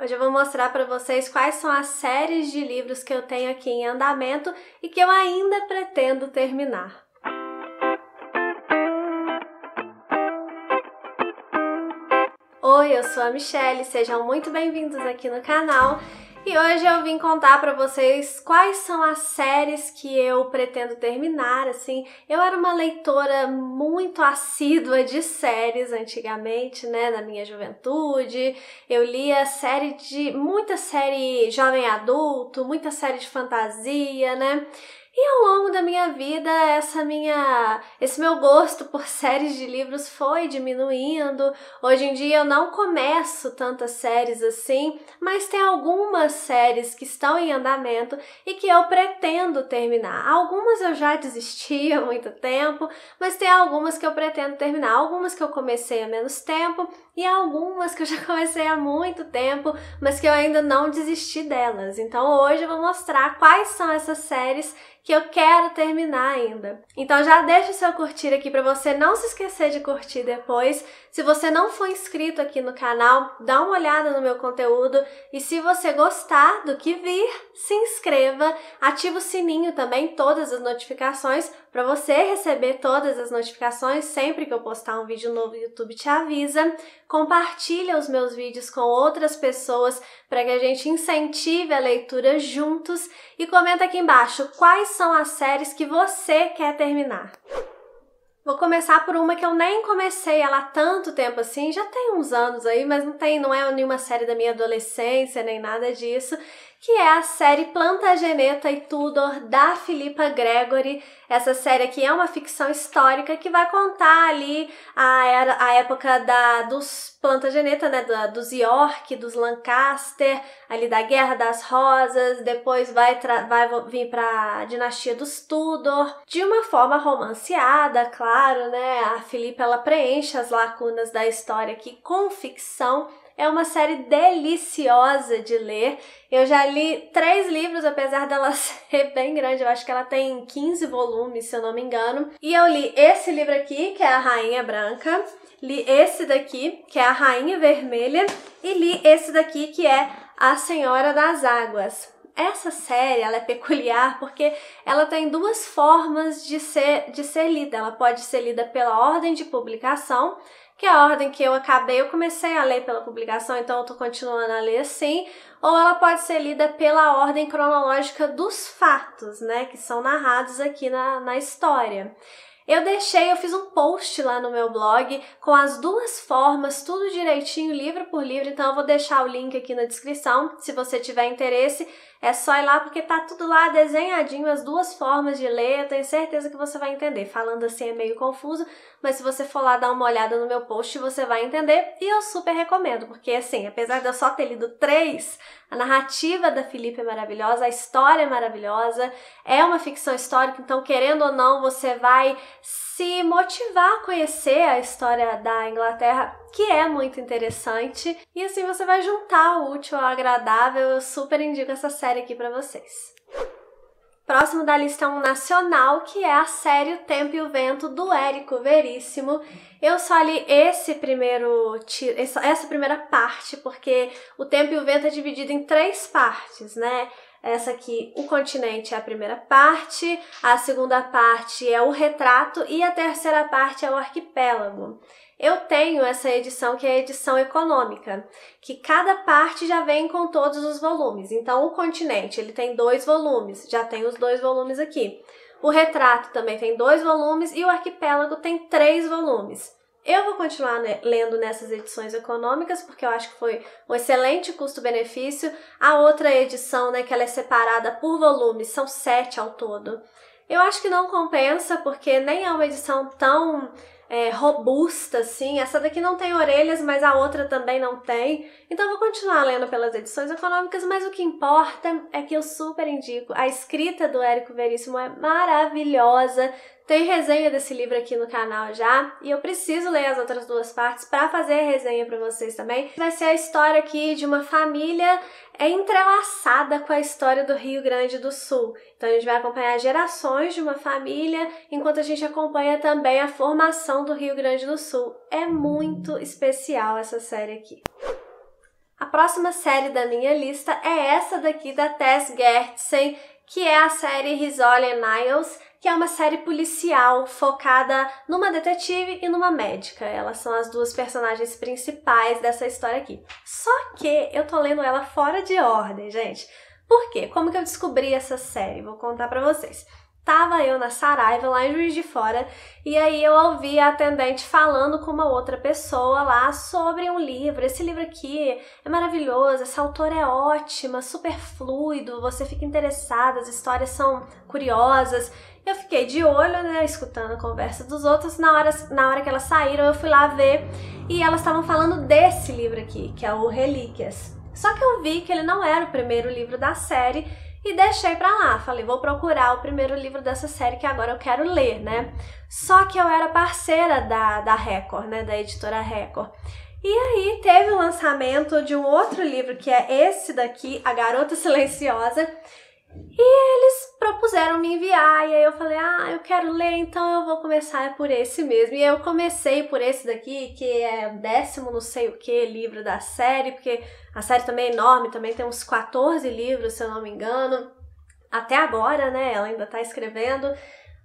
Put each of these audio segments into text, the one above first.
Hoje eu vou mostrar para vocês quais são as séries de livros que eu tenho aqui em andamento e que eu ainda pretendo terminar. Oi, eu sou a Michelle, sejam muito bem-vindos aqui no canal e hoje eu vim contar para vocês quais são as séries que eu pretendo terminar, assim. Eu era uma leitora muito assídua de séries antigamente, né, na minha juventude. Eu lia série de muita série jovem adulto, muita série de fantasia, né? E ao longo da minha vida, essa minha, esse meu gosto por séries de livros foi diminuindo. Hoje em dia eu não começo tantas séries assim, mas tem algumas séries que estão em andamento e que eu pretendo terminar. Algumas eu já desisti há muito tempo, mas tem algumas que eu pretendo terminar, algumas que eu comecei há menos tempo e algumas que eu já comecei há muito tempo, mas que eu ainda não desisti delas. Então hoje eu vou mostrar quais são essas séries que eu quero terminar ainda. Então já deixa o seu curtir aqui para você não se esquecer de curtir depois. Se você não for inscrito aqui no canal, dá uma olhada no meu conteúdo e se você gostar do que vir, se inscreva, ativa o sininho também, todas as notificações para você receber todas as notificações sempre que eu postar um vídeo novo, o YouTube te avisa. Compartilha os meus vídeos com outras pessoas para que a gente incentive a leitura juntos e comenta aqui embaixo quais são as séries que você quer terminar. Vou começar por uma que eu nem comecei ela há tanto tempo assim, já tem uns anos aí, mas não tem, não é nenhuma série da minha adolescência nem nada disso que é a série Plantageneta e Tudor da Filipa Gregory. Essa série aqui é uma ficção histórica que vai contar ali a, era, a época da, dos Plantageneta, né, da, dos York, dos Lancaster, ali da Guerra das Rosas, depois vai, vai vir para a dinastia dos Tudor, de uma forma romanceada, claro, né? A Filipa ela preenche as lacunas da história aqui com ficção é uma série deliciosa de ler. Eu já li três livros, apesar dela ser bem grande. Eu acho que ela tem 15 volumes, se eu não me engano. E eu li esse livro aqui, que é A Rainha Branca. Li esse daqui, que é A Rainha Vermelha. E li esse daqui, que é A Senhora das Águas essa série ela é peculiar porque ela tem duas formas de ser, de ser lida. Ela pode ser lida pela ordem de publicação, que é a ordem que eu acabei, eu comecei a ler pela publicação, então eu tô continuando a ler assim, ou ela pode ser lida pela ordem cronológica dos fatos, né, que são narrados aqui na, na história. Eu deixei, eu fiz um post lá no meu blog com as duas formas, tudo direitinho, livro por livro, então eu vou deixar o link aqui na descrição, se você tiver interesse. É só ir lá porque tá tudo lá desenhadinho, as duas formas de ler. Eu tenho certeza que você vai entender. Falando assim é meio confuso, mas se você for lá dar uma olhada no meu post, você vai entender. E eu super recomendo, porque assim, apesar de eu só ter lido três, a narrativa da Felipe é maravilhosa, a história é maravilhosa, é uma ficção histórica, então querendo ou não, você vai se motivar a conhecer a história da Inglaterra que é muito interessante. E assim você vai juntar o útil ao agradável. Eu super indico essa série aqui para vocês. Próximo da lista é um nacional, que é a série O Tempo e o Vento, do Érico Veríssimo. Eu só li esse primeiro essa primeira parte, porque O Tempo e o Vento é dividido em três partes, né? Essa aqui, O Continente, é a primeira parte, a segunda parte é O Retrato e a terceira parte é O Arquipélago. Eu tenho essa edição que é a edição econômica, que cada parte já vem com todos os volumes. Então, o Continente, ele tem dois volumes, já tem os dois volumes aqui. O Retrato também tem dois volumes e o Arquipélago tem três volumes. Eu vou continuar lendo nessas edições econômicas, porque eu acho que foi um excelente custo-benefício. A outra edição, né, que ela é separada por volumes, são sete ao todo. Eu acho que não compensa, porque nem é uma edição tão é, robusta, assim. Essa daqui não tem orelhas, mas a outra também não tem. Então vou continuar lendo pelas edições econômicas, mas o que importa é que eu super indico. A escrita do Érico Veríssimo é maravilhosa, tem resenha desse livro aqui no canal já e eu preciso ler as outras duas partes para fazer a resenha para vocês também. Vai ser a história aqui de uma família entrelaçada com a história do Rio Grande do Sul. Então a gente vai acompanhar gerações de uma família, enquanto a gente acompanha também a formação do Rio Grande do Sul. É muito especial essa série aqui. A próxima série da minha lista é essa daqui da Tess Gertsen, que é a série His Ollie Niles é uma série policial focada numa detetive e numa médica. Elas são as duas personagens principais dessa história aqui. Só que eu tô lendo ela fora de ordem, gente. Por quê? Como que eu descobri essa série? Vou contar para vocês. Tava eu na Saraiva, lá em Juiz de Fora, e aí eu ouvi a atendente falando com uma outra pessoa lá sobre um livro. Esse livro aqui é maravilhoso, essa autora é ótima, é super fluido, você fica interessada, as histórias são curiosas. Eu fiquei de olho, né, escutando a conversa dos outros. Na hora, na hora que elas saíram, eu fui lá ver e elas estavam falando desse livro aqui, que é o Relíquias. Só que eu vi que ele não era o primeiro livro da série e deixei para lá. Falei, vou procurar o primeiro livro dessa série que agora eu quero ler, né? Só que eu era parceira da, da Record, né? Da editora Record. E aí teve o lançamento de um outro livro que é esse daqui, A Garota Silenciosa, e eles propuseram me enviar, e aí eu falei, ah, eu quero ler, então eu vou começar por esse mesmo. E eu comecei por esse daqui, que é o décimo não sei o que livro da série, porque a série também é enorme, também tem uns 14 livros, se eu não me engano. Até agora, né? Ela ainda tá escrevendo.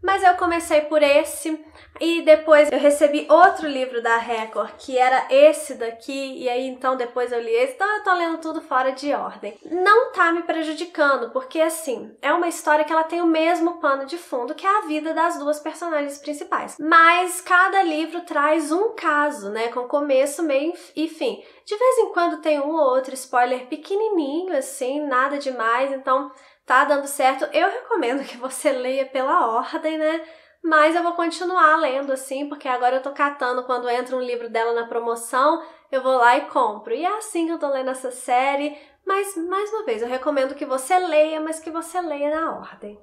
Mas eu comecei por esse e depois eu recebi outro livro da Record, que era esse daqui, e aí então depois eu li esse, então eu tô lendo tudo fora de ordem. Não tá me prejudicando, porque assim, é uma história que ela tem o mesmo pano de fundo que é a vida das duas personagens principais. Mas cada livro traz um caso, né, com começo, meio e fim. De vez em quando tem um ou outro spoiler pequenininho assim, nada demais, então tá dando certo. Eu recomendo que você leia pela ordem, né? Mas eu vou continuar lendo assim, porque agora eu tô catando quando entra um livro dela na promoção, eu vou lá e compro. E é assim que eu tô lendo essa série, mas mais uma vez, eu recomendo que você leia, mas que você leia na ordem.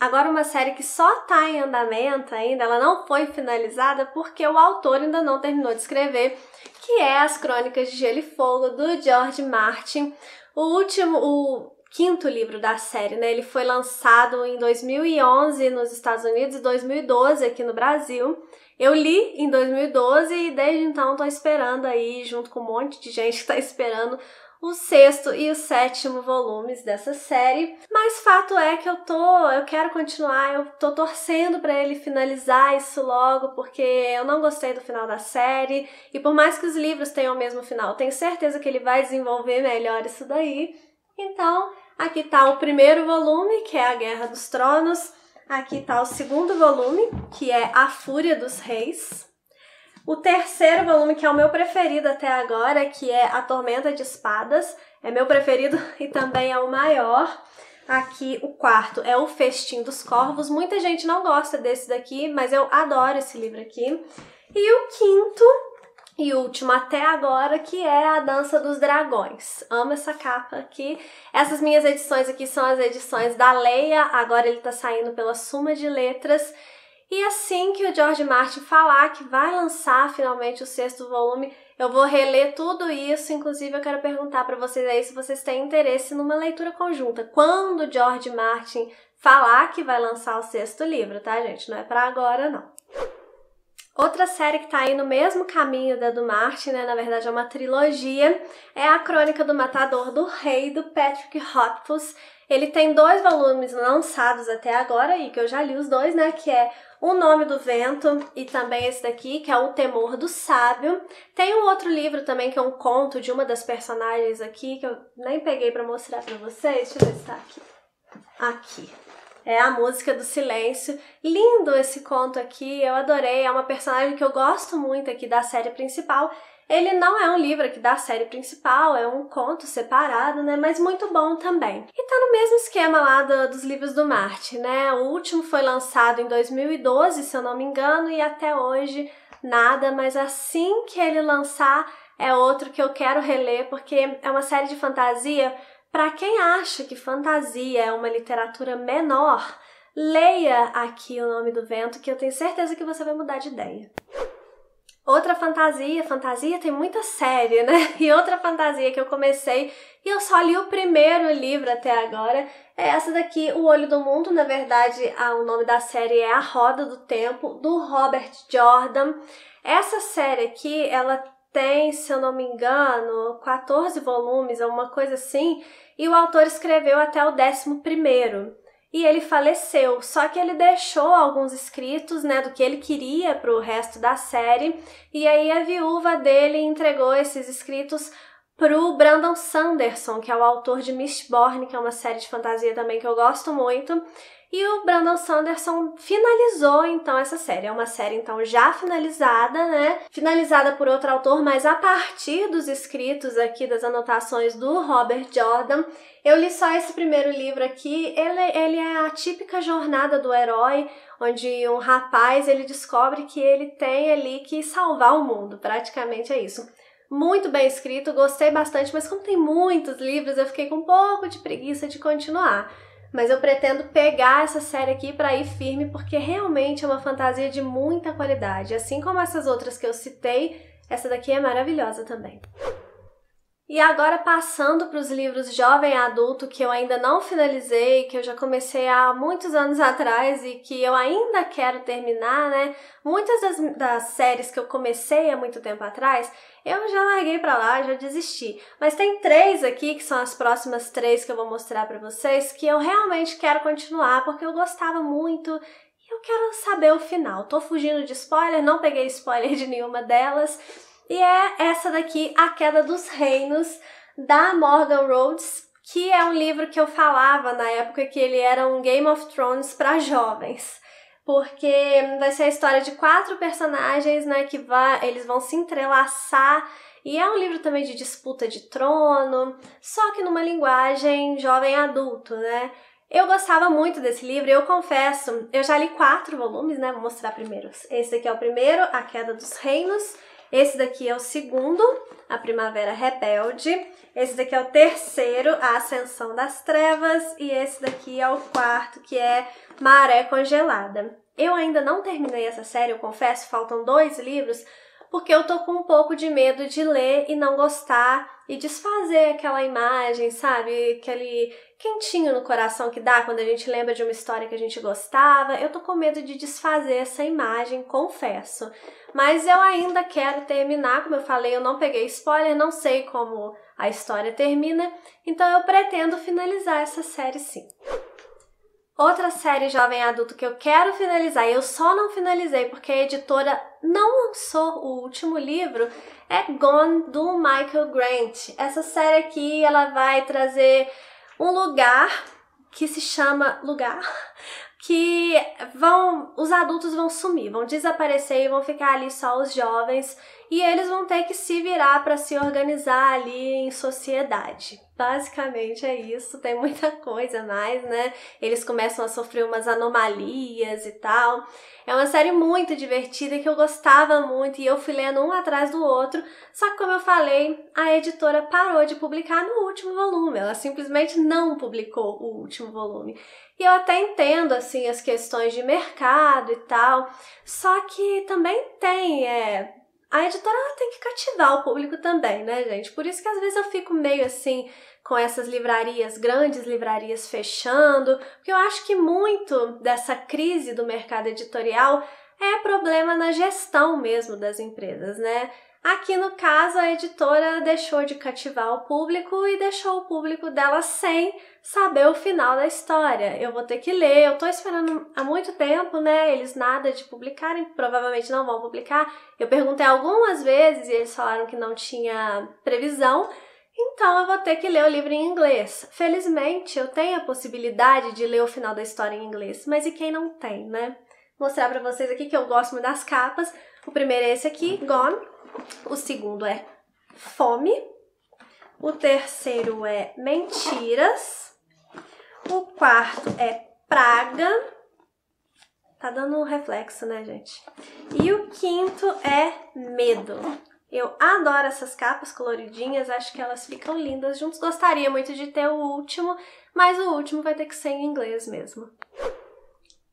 Agora uma série que só tá em andamento ainda, ela não foi finalizada porque o autor ainda não terminou de escrever, que é As Crônicas de Gelo e Fogo do George Martin. O último, o quinto livro da série, né? Ele foi lançado em 2011 nos Estados Unidos e 2012 aqui no Brasil. Eu li em 2012 e desde então tô esperando aí, junto com um monte de gente que tá esperando o sexto e o sétimo volumes dessa série. Mas fato é que eu tô, eu quero continuar, eu tô torcendo para ele finalizar isso logo, porque eu não gostei do final da série. E por mais que os livros tenham o mesmo final, tenho certeza que ele vai desenvolver melhor isso daí. Então, Aqui está o primeiro volume, que é A Guerra dos Tronos. Aqui está o segundo volume, que é A Fúria dos Reis. O terceiro volume, que é o meu preferido até agora, que é A Tormenta de Espadas. É meu preferido e também é o maior. Aqui o quarto é O Festim dos Corvos. Muita gente não gosta desse daqui, mas eu adoro esse livro aqui. E o quinto e último até agora, que é a Dança dos Dragões. Amo essa capa aqui. Essas minhas edições aqui são as edições da Leia, agora ele tá saindo pela Suma de Letras. E assim que o George Martin falar que vai lançar finalmente o sexto volume, eu vou reler tudo isso, inclusive eu quero perguntar para vocês aí se vocês têm interesse numa leitura conjunta. Quando o George Martin falar que vai lançar o sexto livro, tá, gente? Não é para agora não. Outra série que está aí no mesmo caminho da do Martin, né? Na verdade é uma trilogia, é a Crônica do Matador do Rei, do Patrick Rothfuss. Ele tem dois volumes lançados até agora e que eu já li os dois, né? Que é O Nome do Vento e também esse daqui, que é O Temor do Sábio. Tem um outro livro também que é um conto de uma das personagens aqui, que eu nem peguei para mostrar para vocês. Deixa eu ver se tá aqui. Aqui é a música do silêncio. Lindo esse conto aqui, eu adorei. É uma personagem que eu gosto muito aqui da série principal. Ele não é um livro aqui da série principal, é um conto separado, né? Mas muito bom também. E tá no mesmo esquema lá do, dos livros do Marte, né? O último foi lançado em 2012, se eu não me engano, e até hoje nada, mas assim que ele lançar é outro que eu quero reler porque é uma série de fantasia para quem acha que fantasia é uma literatura menor, leia aqui O Nome do Vento, que eu tenho certeza que você vai mudar de ideia. Outra fantasia, fantasia tem muita série, né? E outra fantasia que eu comecei e eu só li o primeiro livro até agora é essa daqui, O Olho do Mundo. Na verdade, o nome da série é A Roda do Tempo, do Robert Jordan. Essa série aqui, ela tem, se eu não me engano, 14 volumes, alguma coisa assim e o autor escreveu até o 11 E ele faleceu, só que ele deixou alguns escritos, né, do que ele queria para o resto da série, e aí a viúva dele entregou esses escritos para o Brandon Sanderson, que é o autor de Mistborn, que é uma série de fantasia também que eu gosto muito. E o Brandon Sanderson finalizou então essa série. É uma série então já finalizada, né? Finalizada por outro autor, mas a partir dos escritos aqui das anotações do Robert Jordan, eu li só esse primeiro livro aqui. Ele, ele é a típica jornada do herói, onde um rapaz ele descobre que ele tem ali que salvar o mundo. Praticamente é isso muito bem escrito, gostei bastante, mas como tem muitos livros, eu fiquei com um pouco de preguiça de continuar mas eu pretendo pegar essa série aqui para ir firme porque realmente é uma fantasia de muita qualidade, assim como essas outras que eu citei, essa daqui é maravilhosa também. E agora passando para os livros jovem adulto que eu ainda não finalizei, que eu já comecei há muitos anos atrás e que eu ainda quero terminar, né? Muitas das, das séries que eu comecei há muito tempo atrás, eu já larguei para lá, já desisti. Mas tem três aqui, que são as próximas três que eu vou mostrar para vocês, que eu realmente quero continuar porque eu gostava muito eu quero saber o final. Tô fugindo de spoiler, não peguei spoiler de nenhuma delas. E é essa daqui, A Queda dos Reinos, da Morgan Rhodes, que é um livro que eu falava na época que ele era um Game of Thrones para jovens. Porque vai ser a história de quatro personagens, né, que vai, eles vão se entrelaçar e é um livro também de disputa de trono, só que numa linguagem jovem adulto, né? Eu gostava muito desse livro, eu confesso, eu já li quatro volumes, né? Vou mostrar primeiro. Esse aqui é o primeiro, A Queda dos Reinos. Esse daqui é o segundo, a Primavera Rebelde. Esse daqui é o terceiro, a Ascensão das Trevas. E esse daqui é o quarto, que é Maré Congelada. Eu ainda não terminei essa série, eu confesso, faltam dois livros, porque eu tô com um pouco de medo de ler e não gostar e desfazer aquela imagem, sabe? Aquele quentinho no coração que dá quando a gente lembra de uma história que a gente gostava. Eu tô com medo de desfazer essa imagem, confesso. Mas eu ainda quero terminar, como eu falei, eu não peguei spoiler, não sei como a história termina, então eu pretendo finalizar essa série sim. Outra série jovem adulto que eu quero finalizar e eu só não finalizei porque a editora não lançou o último livro é Gone do Michael Grant. Essa série aqui ela vai trazer um lugar que se chama lugar que vão os adultos vão sumir, vão desaparecer e vão ficar ali só os jovens e eles vão ter que se virar para se organizar ali em sociedade. Basicamente é isso, tem muita coisa mais, né? Eles começam a sofrer umas anomalias e tal. É uma série muito divertida que eu gostava muito e eu fui lendo um atrás do outro, só que como eu falei, a editora parou de publicar no último volume, ela simplesmente não publicou o último volume. E eu até entendo, assim, as questões de mercado e tal, só que também tem, é, a editora tem que cativar o público também, né, gente? Por isso que às vezes eu fico meio assim com essas livrarias, grandes livrarias fechando, porque eu acho que muito dessa crise do mercado editorial é problema na gestão mesmo das empresas, né? Aqui no caso, a editora deixou de cativar o público e deixou o público dela sem saber o final da história. Eu vou ter que ler, eu tô esperando há muito tempo, né? Eles nada de publicarem, provavelmente não vão publicar. Eu perguntei algumas vezes e eles falaram que não tinha previsão. Então eu vou ter que ler o livro em inglês. Felizmente eu tenho a possibilidade de ler o final da história em inglês, mas e quem não tem, né? Vou mostrar para vocês aqui que eu gosto muito das capas. O primeiro é esse aqui, Gone, o segundo é fome. O terceiro é mentiras. O quarto é praga. Tá dando um reflexo, né, gente? E o quinto é medo. Eu adoro essas capas coloridinhas, acho que elas ficam lindas juntos. Gostaria muito de ter o último, mas o último vai ter que ser em inglês mesmo.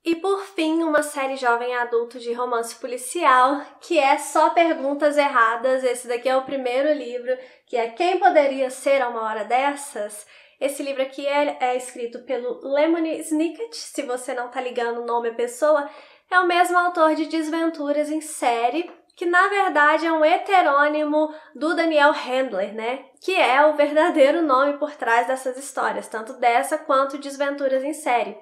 E por fim, uma série jovem adulto de romance policial, que é só perguntas erradas. Esse daqui é o primeiro livro, que é Quem Poderia Ser a Uma Hora Dessas? Esse livro aqui é, é escrito pelo Lemony Snicket, se você não tá ligando o nome à pessoa, é o mesmo autor de Desventuras em Série, que na verdade é um heterônimo do Daniel Handler, né? Que é o verdadeiro nome por trás dessas histórias, tanto dessa quanto Desventuras em Série.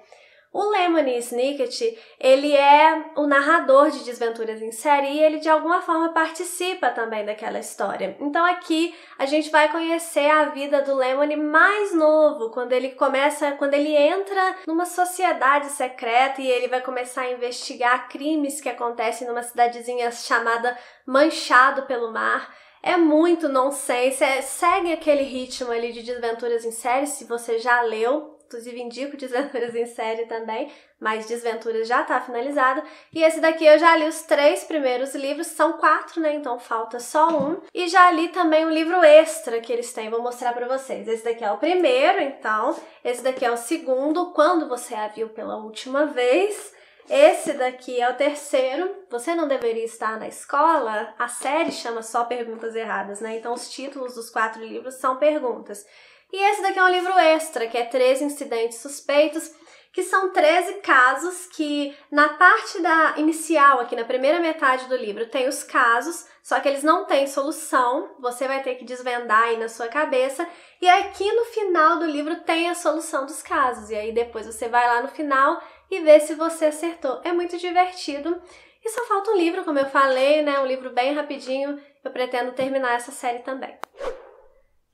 O Lemony Snicket, ele é o narrador de Desventuras em Série e ele de alguma forma participa também daquela história. Então aqui a gente vai conhecer a vida do Lemony mais novo, quando ele começa, quando ele entra numa sociedade secreta e ele vai começar a investigar crimes que acontecem numa cidadezinha chamada Manchado pelo Mar é muito nonsense, é, segue aquele ritmo ali de Desventuras em Série, se você já leu inclusive indico Desventuras em Série também, mas Desventuras já tá finalizado. E esse daqui eu já li os três primeiros livros, são quatro, né? Então falta só um. E já li também um livro extra que eles têm, vou mostrar para vocês. Esse daqui é o primeiro, então. Esse daqui é o segundo, quando você a viu pela última vez. Esse daqui é o terceiro. Você não deveria estar na escola? A série chama só perguntas erradas, né? Então os títulos dos quatro livros são perguntas. E esse daqui é um livro extra, que é 13 incidentes suspeitos, que são 13 casos que na parte da inicial, aqui na primeira metade do livro, tem os casos, só que eles não têm solução, você vai ter que desvendar aí na sua cabeça, e aqui no final do livro tem a solução dos casos, e aí depois você vai lá no final e vê se você acertou. É muito divertido. E só falta um livro, como eu falei, né? Um livro bem rapidinho. Eu pretendo terminar essa série também.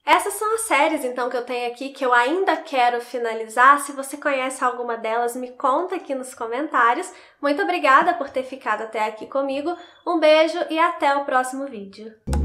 Essas são as séries então que eu tenho aqui que eu ainda quero finalizar. Se você conhece alguma delas, me conta aqui nos comentários. Muito obrigada por ter ficado até aqui comigo. Um beijo e até o próximo vídeo.